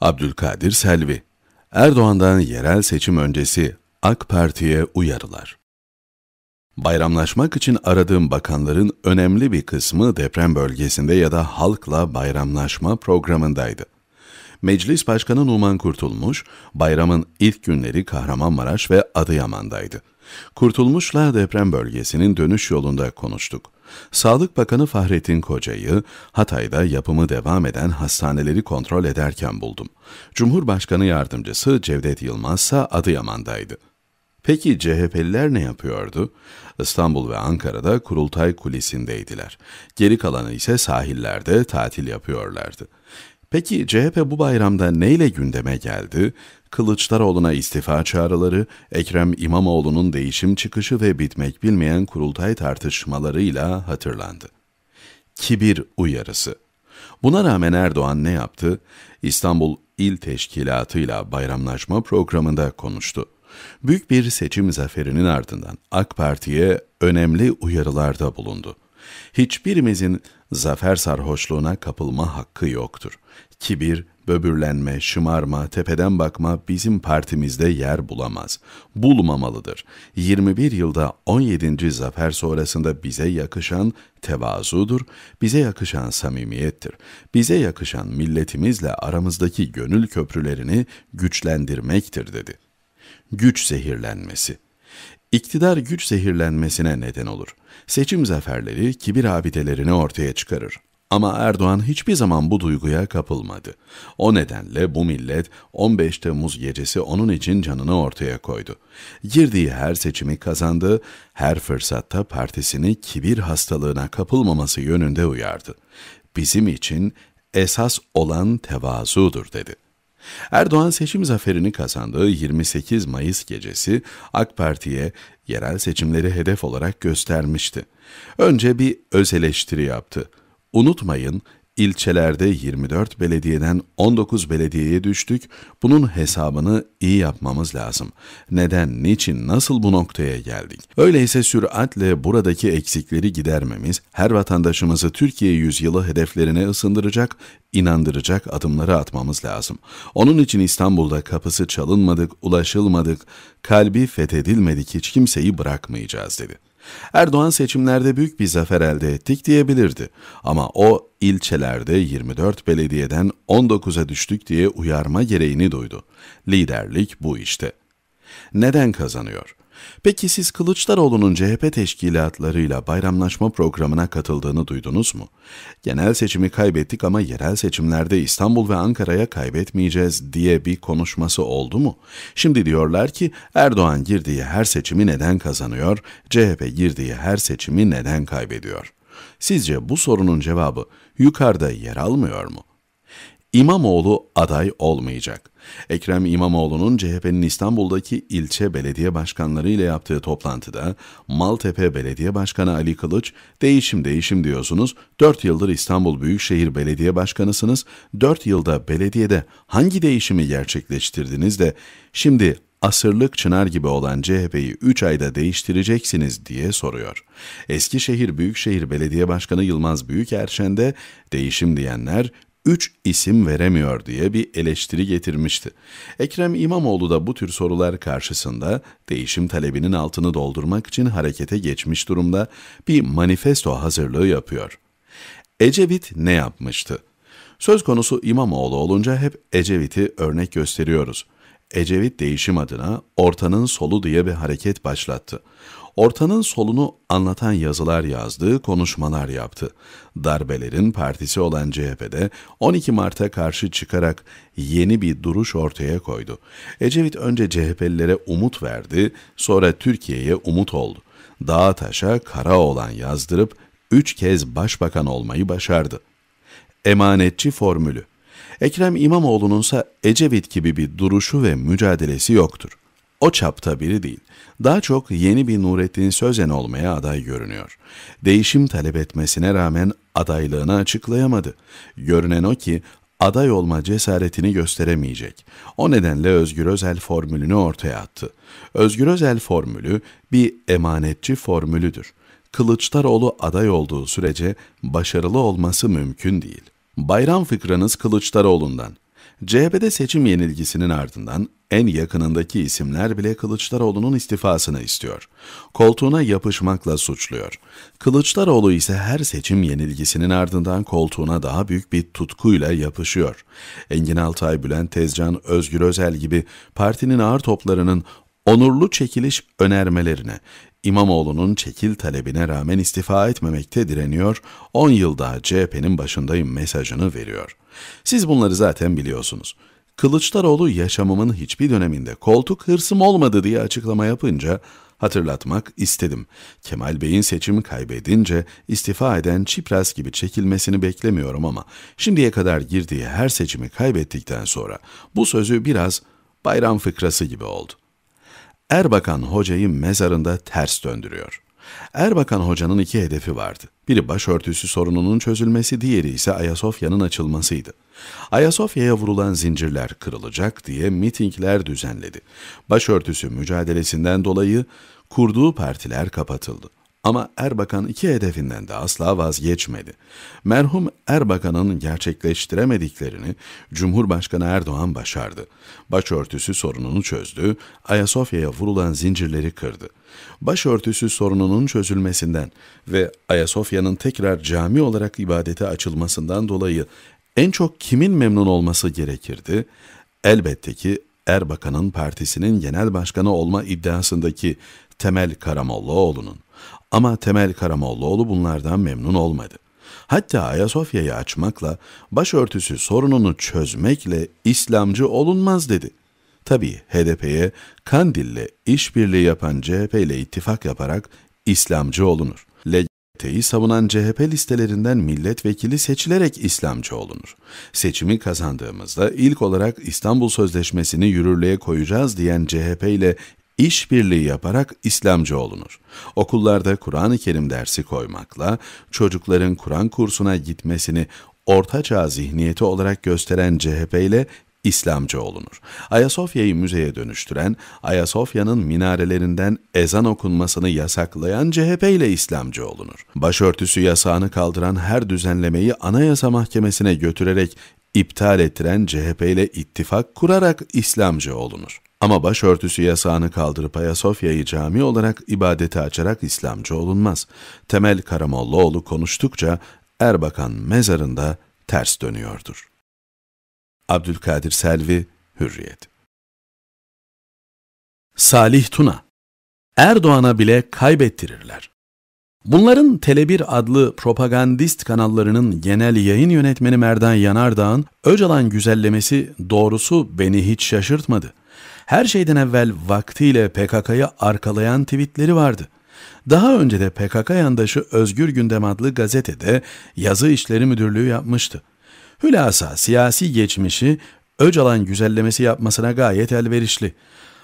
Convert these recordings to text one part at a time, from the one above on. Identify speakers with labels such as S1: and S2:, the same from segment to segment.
S1: Abdülkadir Selvi, Erdoğan'dan yerel seçim öncesi AK Parti'ye uyarılar. Bayramlaşmak için aradığım bakanların önemli bir kısmı deprem bölgesinde ya da halkla bayramlaşma programındaydı. Meclis Başkanı Numan Kurtulmuş, bayramın ilk günleri Kahramanmaraş ve Adıyaman'daydı. Kurtulmuşla deprem bölgesinin dönüş yolunda konuştuk. Sağlık Bakanı Fahrettin Koca'yı Hatay'da yapımı devam eden hastaneleri kontrol ederken buldum. Cumhurbaşkanı yardımcısı Cevdet Yılmaz ise Adıyaman'daydı. Peki CHP'liler ne yapıyordu? İstanbul ve Ankara'da kurultay kulisindeydiler. Geri kalanı ise sahillerde tatil yapıyorlardı. Peki CHP bu bayramda neyle gündeme geldi? Kılıçdaroğlu'na istifa çağrıları, Ekrem İmamoğlu'nun değişim çıkışı ve bitmek bilmeyen kurultay tartışmalarıyla hatırlandı. Kibir uyarısı. Buna rağmen Erdoğan ne yaptı? İstanbul İl Teşkilatı'yla bayramlaşma programında konuştu. Büyük bir seçim zaferinin ardından AK Parti'ye önemli uyarılarda bulundu. Hiçbirimizin zafer sarhoşluğuna kapılma hakkı yoktur. Kibir, böbürlenme, şımarma, tepeden bakma bizim partimizde yer bulamaz. Bulmamalıdır. 21 yılda 17. zafer sonrasında bize yakışan tevazudur, bize yakışan samimiyettir. Bize yakışan milletimizle aramızdaki gönül köprülerini güçlendirmektir dedi. Güç zehirlenmesi İktidar güç zehirlenmesine neden olur. Seçim zaferleri kibir abidelerini ortaya çıkarır. Ama Erdoğan hiçbir zaman bu duyguya kapılmadı. O nedenle bu millet 15 Temmuz gecesi onun için canını ortaya koydu. Girdiği her seçimi kazandı, her fırsatta partisini kibir hastalığına kapılmaması yönünde uyardı. Bizim için esas olan tevazudur dedi.'' Erdoğan seçim zaferini kazandığı 28 Mayıs gecesi AK Parti'ye yerel seçimleri hedef olarak göstermişti. Önce bir öz eleştiri yaptı. Unutmayın ilçelerde 24 belediyeden 19 belediyeye düştük. Bunun hesabını iyi yapmamız lazım. Neden, niçin, nasıl bu noktaya geldik? Öyleyse süratle buradaki eksikleri gidermemiz her vatandaşımızı Türkiye yüzyılı hedeflerine ısındıracak, inandıracak adımları atmamız lazım. Onun için İstanbul'da kapısı çalınmadık, ulaşılmadık, kalbi fethedilmedik hiç kimseyi bırakmayacağız dedi. Erdoğan seçimlerde büyük bir zafer elde ettik diyebilirdi ama o ilçelerde 24 belediyeden 19'a düştük diye uyarma gereğini duydu. Liderlik bu işte. Neden kazanıyor? Peki siz Kılıçdaroğlu'nun CHP teşkilatlarıyla bayramlaşma programına katıldığını duydunuz mu? Genel seçimi kaybettik ama yerel seçimlerde İstanbul ve Ankara'ya kaybetmeyeceğiz diye bir konuşması oldu mu? Şimdi diyorlar ki Erdoğan girdiği her seçimi neden kazanıyor, CHP girdiği her seçimi neden kaybediyor? Sizce bu sorunun cevabı yukarıda yer almıyor mu? İmamoğlu aday olmayacak. Ekrem İmamoğlu'nun CHP'nin İstanbul'daki ilçe belediye başkanları ile yaptığı toplantıda Maltepe Belediye Başkanı Ali Kılıç, değişim değişim diyorsunuz, 4 yıldır İstanbul Büyükşehir Belediye Başkanısınız, 4 yılda belediyede hangi değişimi gerçekleştirdiniz de şimdi asırlık çınar gibi olan CHP'yi 3 ayda değiştireceksiniz diye soruyor. Eskişehir Büyükşehir Belediye Başkanı Yılmaz Büyükerşen de değişim diyenler üç isim veremiyor diye bir eleştiri getirmişti. Ekrem İmamoğlu da bu tür sorular karşısında değişim talebinin altını doldurmak için harekete geçmiş durumda bir manifesto hazırlığı yapıyor. Ecevit ne yapmıştı? Söz konusu İmamoğlu olunca hep Ecevit'i örnek gösteriyoruz. Ecevit değişim adına ortanın solu diye bir hareket başlattı ortanın solunu anlatan yazılar yazdı, konuşmalar yaptı. Darbelerin partisi olan CHP'de 12 Mart'a karşı çıkarak yeni bir duruş ortaya koydu. Ecevit önce CHP'lilere umut verdi, sonra Türkiye'ye umut oldu. Dağa taşa kara olan yazdırıp 3 kez başbakan olmayı başardı. Emanetçi formülü Ekrem İmamoğlu'nun ise Ecevit gibi bir duruşu ve mücadelesi yoktur o çapta biri değil. Daha çok yeni bir Nurettin Sözen olmaya aday görünüyor. Değişim talep etmesine rağmen adaylığını açıklayamadı. Görünen o ki aday olma cesaretini gösteremeyecek. O nedenle Özgür Özel formülünü ortaya attı. Özgür Özel formülü bir emanetçi formülüdür. Kılıçdaroğlu aday olduğu sürece başarılı olması mümkün değil. Bayram fıkranız Kılıçdaroğlu'ndan. CHP'de seçim yenilgisinin ardından en yakınındaki isimler bile Kılıçdaroğlu'nun istifasını istiyor. Koltuğuna yapışmakla suçluyor. Kılıçdaroğlu ise her seçim yenilgisinin ardından koltuğuna daha büyük bir tutkuyla yapışıyor. Engin Altay, Bülent Tezcan, Özgür Özel gibi partinin ağır toplarının Onurlu çekiliş önermelerine, İmamoğlu'nun çekil talebine rağmen istifa etmemekte direniyor, 10 yıl daha CHP'nin başındayım mesajını veriyor. Siz bunları zaten biliyorsunuz. Kılıçdaroğlu yaşamımın hiçbir döneminde koltuk hırsım olmadı diye açıklama yapınca hatırlatmak istedim. Kemal Bey'in seçimi kaybedince istifa eden Çipras gibi çekilmesini beklemiyorum ama şimdiye kadar girdiği her seçimi kaybettikten sonra bu sözü biraz bayram fıkrası gibi oldu. Erbakan hocayı mezarında ters döndürüyor. Erbakan hocanın iki hedefi vardı. Biri başörtüsü sorununun çözülmesi, diğeri ise Ayasofya'nın açılmasıydı. Ayasofya'ya vurulan zincirler kırılacak diye mitingler düzenledi. Başörtüsü mücadelesinden dolayı kurduğu partiler kapatıldı. Ama Erbakan iki hedefinden de asla vazgeçmedi. Merhum Erbakan'ın gerçekleştiremediklerini Cumhurbaşkanı Erdoğan başardı. Başörtüsü sorununu çözdü, Ayasofya'ya vurulan zincirleri kırdı. Başörtüsü sorununun çözülmesinden ve Ayasofya'nın tekrar cami olarak ibadete açılmasından dolayı en çok kimin memnun olması gerekirdi? Elbette ki Erbakan'ın partisinin genel başkanı olma iddiasındaki Temel Karamollaoğlu'nun. Ama Temel Karamollaoğlu bunlardan memnun olmadı. Hatta Ayasofya'yı açmakla, başörtüsü sorununu çözmekle İslamcı olunmaz dedi. Tabii HDP'ye Kandil'le işbirliği yapan CHP ile ittifak yaparak İslamcı olunur. LGBT'yi savunan CHP listelerinden milletvekili seçilerek İslamcı olunur. Seçimi kazandığımızda ilk olarak İstanbul Sözleşmesi'ni yürürlüğe koyacağız diyen CHP ile işbirliği yaparak İslamcı olunur. Okullarda Kur'an-ı Kerim dersi koymakla çocukların Kur'an kursuna gitmesini ortaçağ zihniyeti olarak gösteren CHP ile İslamcı olunur. Ayasofya'yı müzeye dönüştüren, Ayasofya'nın minarelerinden ezan okunmasını yasaklayan CHP ile İslamcı olunur. Başörtüsü yasağını kaldıran her düzenlemeyi Anayasa Mahkemesi'ne götürerek iptal ettiren CHP ile ittifak kurarak İslamcı olunur. Ama başörtüsü yasağını kaldırıp Ayasofya'yı cami olarak ibadete açarak İslamcı olunmaz. Temel Karamollaoğlu konuştukça Erbakan mezarında ters dönüyordur. Abdülkadir Selvi, Hürriyet Salih Tuna Erdoğan'a bile kaybettirirler. Bunların Telebir adlı propagandist kanallarının genel yayın yönetmeni Merdan Yanardağ'ın Öcalan güzellemesi doğrusu beni hiç şaşırtmadı her şeyden evvel vaktiyle PKK'yı arkalayan tweetleri vardı. Daha önce de PKK yandaşı Özgür Gündem adlı gazetede yazı işleri müdürlüğü yapmıştı. Hülasa siyasi geçmişi Öcalan güzellemesi yapmasına gayet elverişli.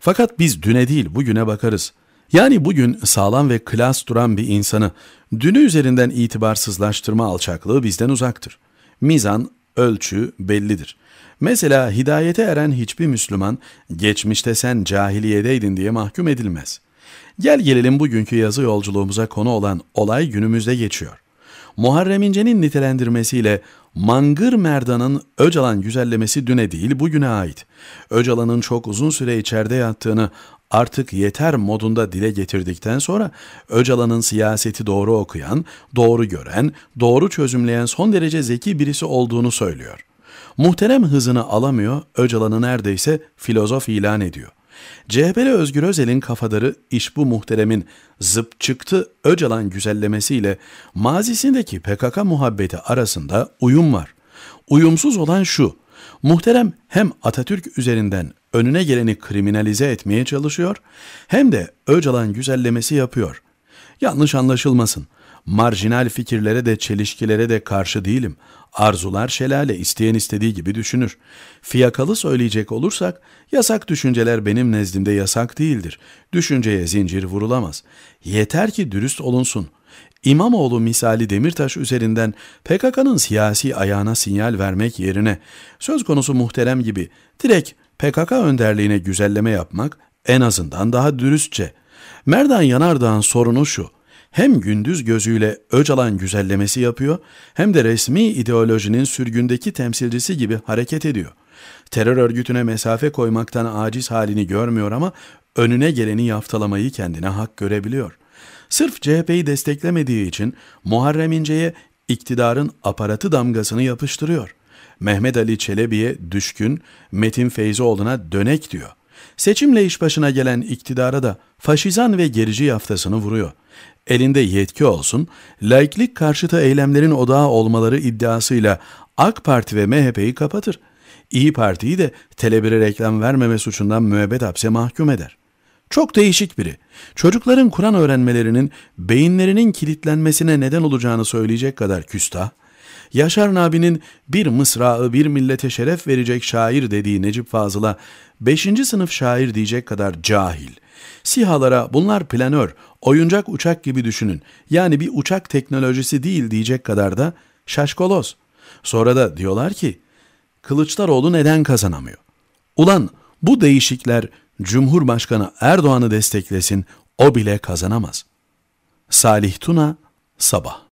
S1: Fakat biz düne değil bugüne bakarız. Yani bugün sağlam ve klas duran bir insanı dünü üzerinden itibarsızlaştırma alçaklığı bizden uzaktır. Mizan ölçü bellidir. Mesela hidayete eren hiçbir Müslüman geçmişte sen cahiliyedeydin diye mahkum edilmez. Gel gelelim bugünkü yazı yolculuğumuza konu olan olay günümüzde geçiyor. Muharrem İnce'nin nitelendirmesiyle Mangır Merdan'ın Öcalan güzellemesi düne değil bugüne ait. Öcalan'ın çok uzun süre içeride yattığını artık yeter modunda dile getirdikten sonra Öcalan'ın siyaseti doğru okuyan, doğru gören, doğru çözümleyen son derece zeki birisi olduğunu söylüyor. Muhterem hızını alamıyor, Öcalan'ı neredeyse filozof ilan ediyor. CHP'li Özgür Özel'in kafadarı iş bu muhteremin zıp çıktı Öcalan güzellemesiyle mazisindeki PKK muhabbeti arasında uyum var. Uyumsuz olan şu, Muhterem hem Atatürk üzerinden önüne geleni kriminalize etmeye çalışıyor hem de Öcalan güzellemesi yapıyor. Yanlış anlaşılmasın. Marjinal fikirlere de çelişkilere de karşı değilim. Arzular şelale isteyen istediği gibi düşünür. Fiyakalı söyleyecek olursak yasak düşünceler benim nezdimde yasak değildir. Düşünceye zincir vurulamaz. Yeter ki dürüst olunsun. İmamoğlu misali Demirtaş üzerinden PKK'nın siyasi ayağına sinyal vermek yerine söz konusu muhterem gibi direkt PKK önderliğine güzelleme yapmak en azından daha dürüstçe. Merdan Yanardağ'ın sorunu şu. Hem gündüz gözüyle Öcalan güzellemesi yapıyor hem de resmi ideolojinin sürgündeki temsilcisi gibi hareket ediyor. Terör örgütüne mesafe koymaktan aciz halini görmüyor ama önüne geleni yaftalamayı kendine hak görebiliyor.'' Sırf CHP'yi desteklemediği için Muharrem İnce'ye iktidarın aparatı damgasını yapıştırıyor. Mehmet Ali Çelebi'ye düşkün, Metin Feyzoğlu'na dönek diyor. Seçimle iş başına gelen iktidara da faşizan ve gerici yaftasını vuruyor. Elinde yetki olsun, laiklik karşıtı eylemlerin odağı olmaları iddiasıyla AK Parti ve MHP'yi kapatır. İyi Parti'yi de telebire reklam vermeme suçundan müebbet hapse mahkum eder. Çok değişik biri. Çocukların Kur'an öğrenmelerinin beyinlerinin kilitlenmesine neden olacağını söyleyecek kadar küstah, Yaşar Nabi'nin bir mısrağı bir millete şeref verecek şair dediği Necip Fazıl'a 5. sınıf şair diyecek kadar cahil. Sihalara bunlar planör, oyuncak uçak gibi düşünün yani bir uçak teknolojisi değil diyecek kadar da şaşkolos. Sonra da diyorlar ki Kılıçdaroğlu neden kazanamıyor? Ulan bu değişikler Cumhurbaşkanı Erdoğan'ı desteklesin o bile kazanamaz. Salih Tuna Sabah